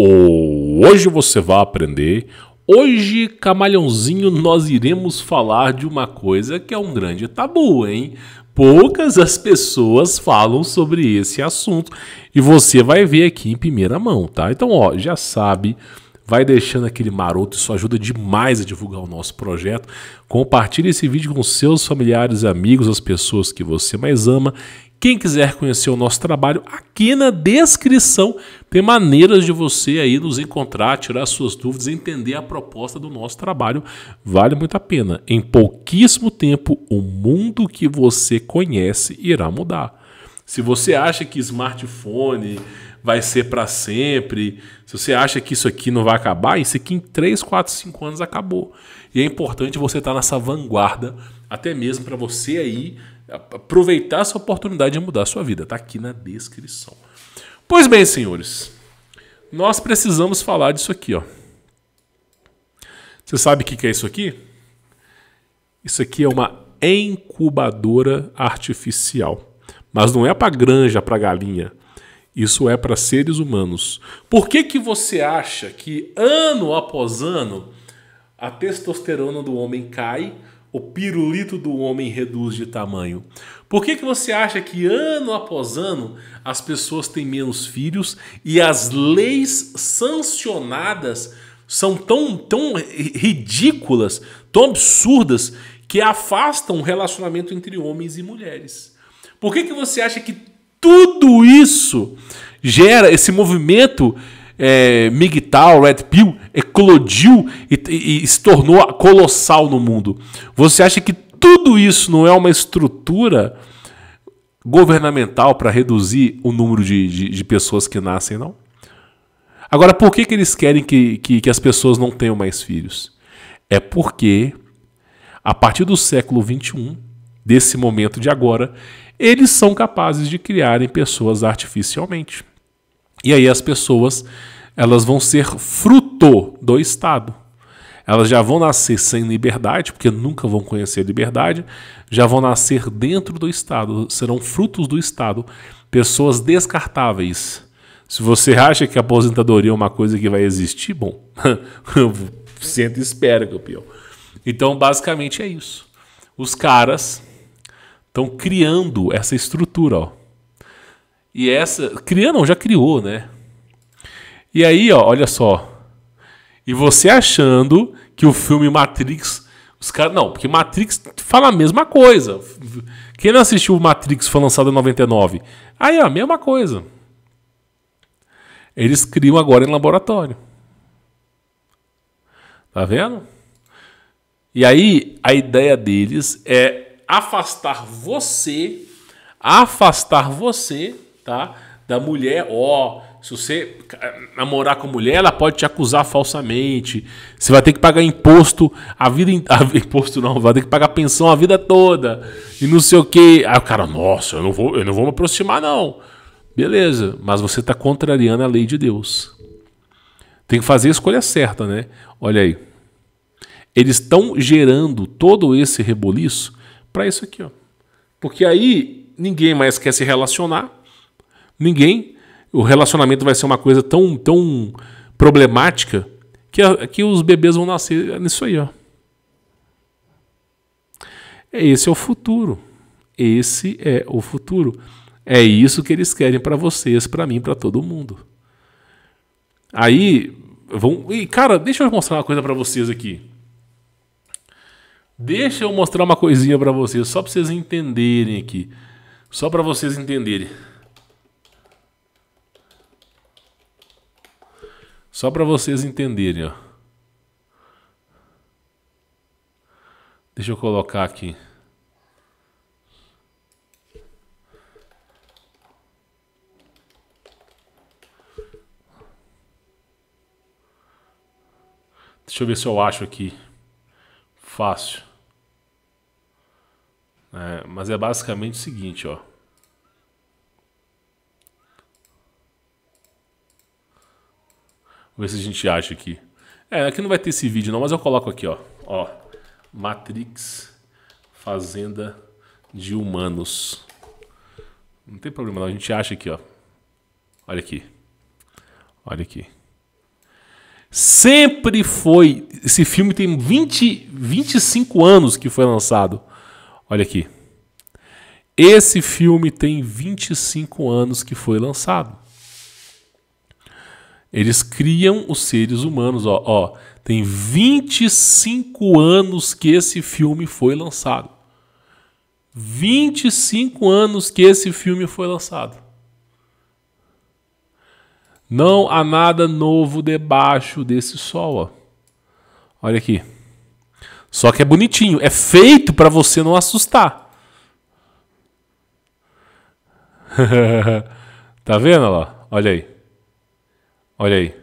hoje você vai aprender. Hoje, camalhãozinho, nós iremos falar de uma coisa que é um grande tabu, hein? Poucas as pessoas falam sobre esse assunto e você vai ver aqui em primeira mão, tá? Então, ó, já sabe, Vai deixando aquele maroto, isso ajuda demais a divulgar o nosso projeto. Compartilhe esse vídeo com seus familiares, amigos, as pessoas que você mais ama. Quem quiser conhecer o nosso trabalho, aqui na descrição tem maneiras de você aí nos encontrar, tirar suas dúvidas, entender a proposta do nosso trabalho. Vale muito a pena. Em pouquíssimo tempo, o mundo que você conhece irá mudar. Se você acha que smartphone vai ser para sempre, se você acha que isso aqui não vai acabar, isso aqui em 3, 4, 5 anos acabou. E é importante você estar tá nessa vanguarda, até mesmo para você aí aproveitar essa oportunidade de mudar a sua vida. Está aqui na descrição. Pois bem, senhores, nós precisamos falar disso aqui. Ó. Você sabe o que é isso aqui? Isso aqui é uma incubadora artificial. Mas não é para granja, para galinha. Isso é para seres humanos. Por que, que você acha que ano após ano a testosterona do homem cai, o pirulito do homem reduz de tamanho? Por que, que você acha que ano após ano as pessoas têm menos filhos e as leis sancionadas são tão, tão ridículas, tão absurdas, que afastam o relacionamento entre homens e mulheres? Por que, que você acha que tudo isso gera esse movimento é, MGTOW, Red Pill, eclodiu e, e, e se tornou colossal no mundo. Você acha que tudo isso não é uma estrutura governamental para reduzir o número de, de, de, pessoas que nascem, não? Agora, por que, que eles querem que, que, que as pessoas não tenham mais filhos? É porque, a partir do século XXI, desse momento de agora, eles são capazes de criarem pessoas artificialmente. E aí as pessoas elas vão ser fruto do Estado. Elas já vão nascer sem liberdade, porque nunca vão conhecer a liberdade, já vão nascer dentro do Estado, serão frutos do Estado, pessoas descartáveis. Se você acha que a aposentadoria é uma coisa que vai existir, bom, senta e espera, campeão. Então, basicamente é isso. Os caras Estão criando essa estrutura, ó. E essa. Criando, não, já criou, né? E aí, ó, olha só. E você achando que o filme Matrix. Os caras. Não, porque Matrix fala a mesma coisa. Quem não assistiu o Matrix foi lançado em 99? Aí, ó, a mesma coisa. Eles criam agora em laboratório. Tá vendo? E aí, a ideia deles é afastar você, afastar você, tá? Da mulher, ó, oh, se você namorar com mulher, ela pode te acusar falsamente. Você vai ter que pagar imposto a vida inteira. imposto não, vai ter que pagar pensão a vida toda. E não sei o que. Aí o cara, nossa, eu não vou, eu não vou me aproximar não. Beleza, mas você está contrariando a lei de Deus. Tem que fazer a escolha certa, né? Olha aí. Eles estão gerando todo esse reboliço para isso aqui, ó. Porque aí ninguém mais quer se relacionar, ninguém. O relacionamento vai ser uma coisa tão, tão problemática que, que os bebês vão nascer nisso aí, ó. Esse é o futuro. Esse é o futuro. É isso que eles querem para vocês, para mim, para todo mundo. Aí vão. E cara, deixa eu mostrar uma coisa para vocês aqui. Deixa eu mostrar uma coisinha para vocês, só para vocês entenderem aqui. Só para vocês entenderem. Só para vocês entenderem, ó. Deixa eu colocar aqui. Deixa eu ver se eu acho aqui. Fácil. É, mas é basicamente o seguinte, ó. Vou ver se a gente acha aqui. É, aqui não vai ter esse vídeo não, mas eu coloco aqui, ó. Ó, Matrix Fazenda de Humanos. Não tem problema não, a gente acha aqui, ó. Olha aqui. Olha aqui. Sempre foi... Esse filme tem 20, 25 anos que foi lançado. Olha aqui. Esse filme tem 25 anos que foi lançado. Eles criam os seres humanos, ó, ó, Tem 25 anos que esse filme foi lançado. 25 anos que esse filme foi lançado. Não há nada novo debaixo desse sol, ó. Olha aqui. Só que é bonitinho, é feito para você não assustar. tá vendo lá? Olha aí. Olha aí.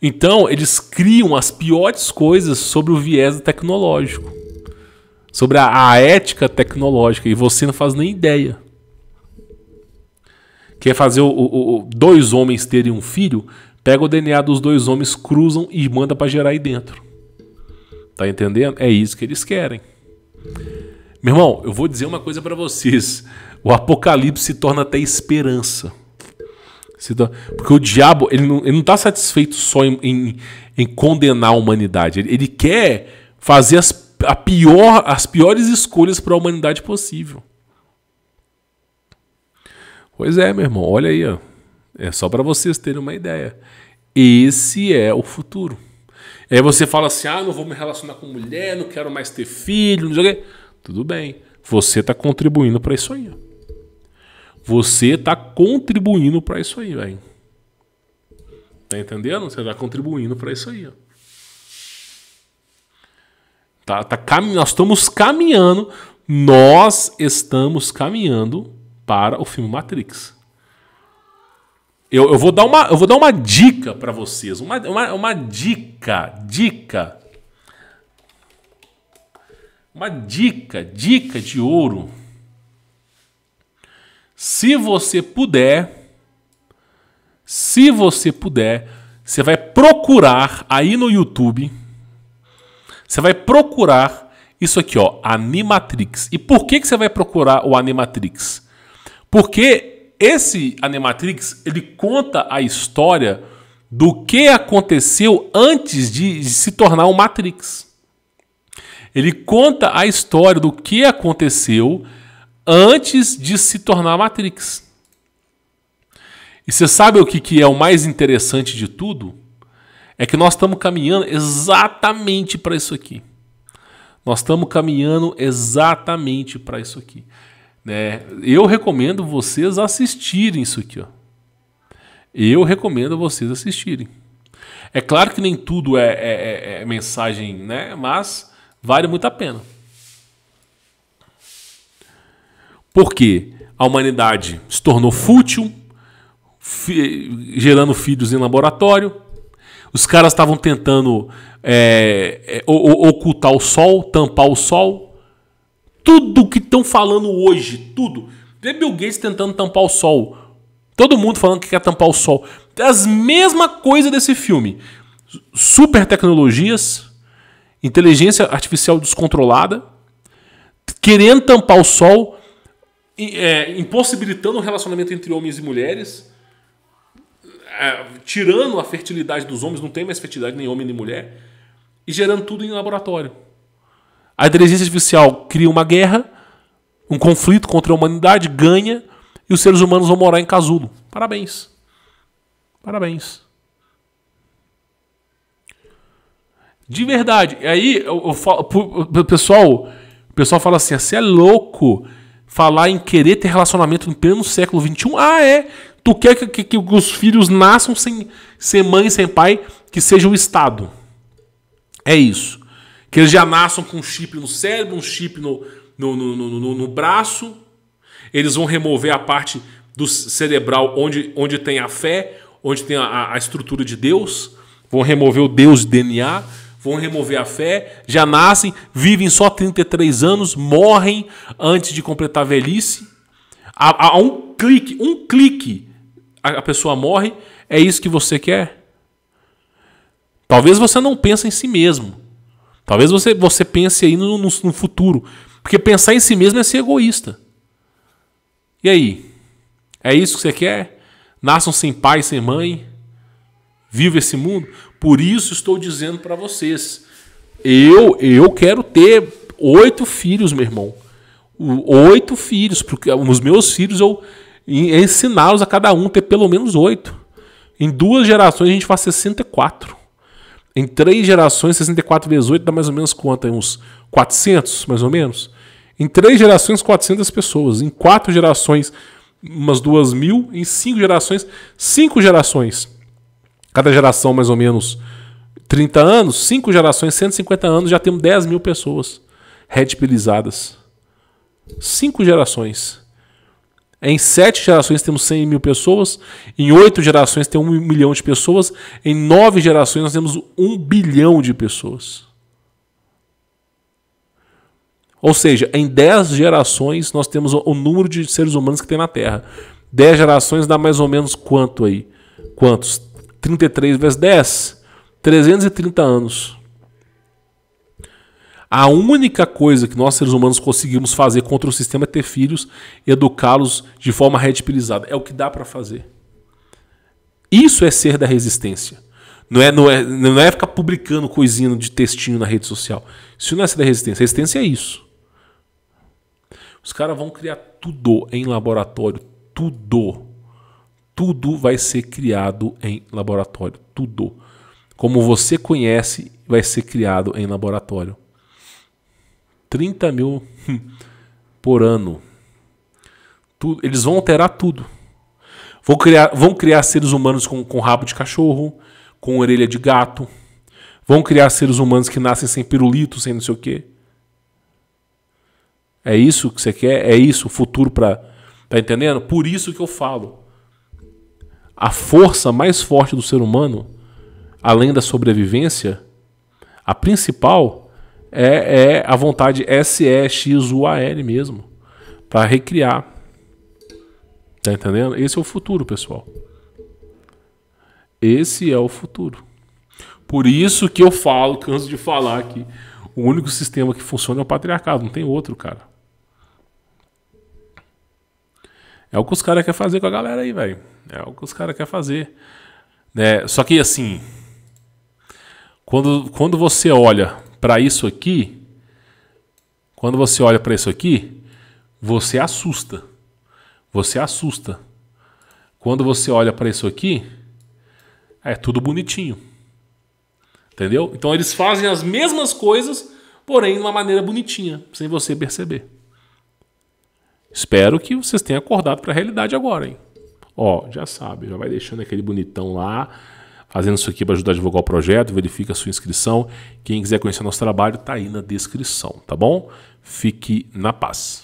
Então, eles criam as piores coisas sobre o viés tecnológico, sobre a, a ética tecnológica, e você não faz nem ideia. Quer fazer o, o, o, dois homens terem um filho? Pega o DNA dos dois homens, cruzam e manda para gerar aí dentro. Tá entendendo? É isso que eles querem. Meu irmão, eu vou dizer uma coisa para vocês. O apocalipse se torna até esperança. Porque o diabo, ele não, ele não tá satisfeito só em, em, em condenar a humanidade. Ele, ele, quer fazer as, a pior, as piores escolhas para a humanidade possível. Pois é, meu irmão, olha aí, ó. É só para vocês terem uma ideia. Esse é o futuro. E aí você fala assim: ah, não vou me relacionar com mulher, não quero mais ter filho, não sei o quê. Tudo bem. Você está contribuindo para isso aí. Você está contribuindo para isso aí, velho. Tá entendendo? Você está contribuindo para isso aí. Ó. Tá, tá cam... Nós estamos caminhando. Nós estamos caminhando para o filme Matrix. Eu, eu, vou, dar uma, eu vou dar uma dica para vocês. Uma, uma, uma dica, dica. Uma dica, dica de ouro. Se você puder, se você puder, você vai procurar aí no YouTube. Você vai procurar isso aqui, ó, Animatrix. E por que, que você vai procurar o Animatrix? Porque esse Animatrix, ele conta a história do que aconteceu antes de, se tornar o Matrix. Ele conta a história do que aconteceu antes de se tornar a Matrix. E você sabe o que, que é o mais interessante de tudo? É que nós estamos caminhando exatamente para isso aqui. Nós estamos caminhando exatamente para isso aqui. Né? Eu recomendo vocês assistirem isso aqui. Ó. Eu recomendo vocês assistirem. É claro que nem tudo é, é, é, é mensagem, né? mas vale muito a pena. Porque a humanidade se tornou fútil, gerando filhos em laboratório. Os caras estavam tentando é, é ocultar o sol, tampar o sol tudo que estão falando hoje, tudo. Vê Bill Gates tentando tampar o sol. Todo mundo falando que quer tampar o sol. É as mesma coisa desse filme. Super tecnologias, inteligência artificial descontrolada, querendo tampar o sol, é, impossibilitando o relacionamento entre homens e mulheres, é, tirando a fertilidade dos homens, não tem mais fertilidade nem homem nem mulher, e gerando tudo em laboratório. A inteligência artificial cria uma guerra, um conflito contra a humanidade, ganha, e os seres humanos vão morar em casulo. Parabéns. Parabéns. De verdade. E aí, eu, eu falo, o pessoal, o pessoal fala assim: você é louco falar em querer ter relacionamento em pleno século XXI. Ah, é? Tu quer que, que, que os filhos nasçam sem, sem mãe, sem pai, que seja o Estado. É isso. Que eles já nasçam com um chip no cérebro, um chip no, no, no, no, no braço. Eles vão remover a parte do cerebral onde, onde tem a fé, onde tem a, a estrutura de Deus. Vão remover o Deus de DNA vão remover a fé, já nascem, vivem só 33 anos, morrem antes de completar a velhice. A, a, a um clique, um clique, a, a, pessoa morre. É isso que você quer? Talvez você não pense em si mesmo. Talvez você, você pense aí no, no, no futuro. Porque pensar em si mesmo é ser egoísta. E aí? É isso que você quer? Nasçam sem pai, sem mãe? vive esse mundo? Por isso estou dizendo para vocês. Eu, eu quero ter oito filhos, meu irmão. Oito filhos, porque os meus filhos eu ensiná-los a cada um ter pelo menos oito. Em duas gerações a gente faz 64. Em três gerações, 64 vezes 8 dá mais ou menos quanto? É uns 400, mais ou menos? Em três gerações, 400 pessoas. Em quatro gerações, umas duas mil. Em cinco gerações, cinco gerações. Cada geração, mais ou menos 30 anos. Cinco gerações, 150 anos, já temos 10 mil pessoas redpilizadas. Cinco gerações. Em sete gerações temos 100 mil pessoas, em oito gerações tem um milhão de pessoas, em nove gerações nós temos um bilhão de pessoas. Ou seja, em dez gerações nós temos o número de seres humanos que tem na Terra. Dez gerações dá mais ou menos quanto aí? Quantos? 33 vezes 10? 330 anos. A única coisa que nós seres humanos conseguimos fazer contra o sistema é ter filhos, educá-los de forma redipilizada. É o que dá para fazer. Isso é ser da resistência. Não é, não, é, não é ficar publicando coisinha de textinho na rede social. Isso não é ser da resistência. Resistência é isso. Os caras vão criar tudo em laboratório. Tudo. Tudo vai ser criado em laboratório. Tudo. Como você conhece, vai ser criado em laboratório. 30 mil por ano. Tudo, eles vão alterar tudo. Vão criar, vão criar seres humanos com, com rabo de cachorro, com orelha de gato. Vão criar seres humanos que nascem sem pirulito, sem não sei o quê. É isso que você quer? É isso o futuro para. Tá entendendo? Por isso que eu falo. A força mais forte do ser humano, além da sobrevivência, a principal é, é a vontade S-E-X-U-A-L mesmo. Para recriar. Tá entendendo? Esse é o futuro, pessoal. Esse é o futuro. Por isso que eu falo, canso de falar aqui. o único sistema que funciona é o patriarcado, não tem outro, cara. É o que os caras querem fazer com a galera aí, velho. É o que os caras querem fazer. Né? Só que assim, quando, quando você olha para isso aqui, quando você olha para isso aqui, você assusta. Você assusta. Quando você olha para isso aqui, é tudo bonitinho. Entendeu? Então eles fazem as mesmas coisas, porém de uma maneira bonitinha, sem você perceber. Espero que vocês tenham acordado para a realidade agora, hein? Ó, já sabe, já vai deixando aquele bonitão lá fazendo isso aqui para ajudar a divulgar o projeto, verifica a sua inscrição. Quem quiser conhecer nosso trabalho, está aí na descrição, tá bom? Fique na paz.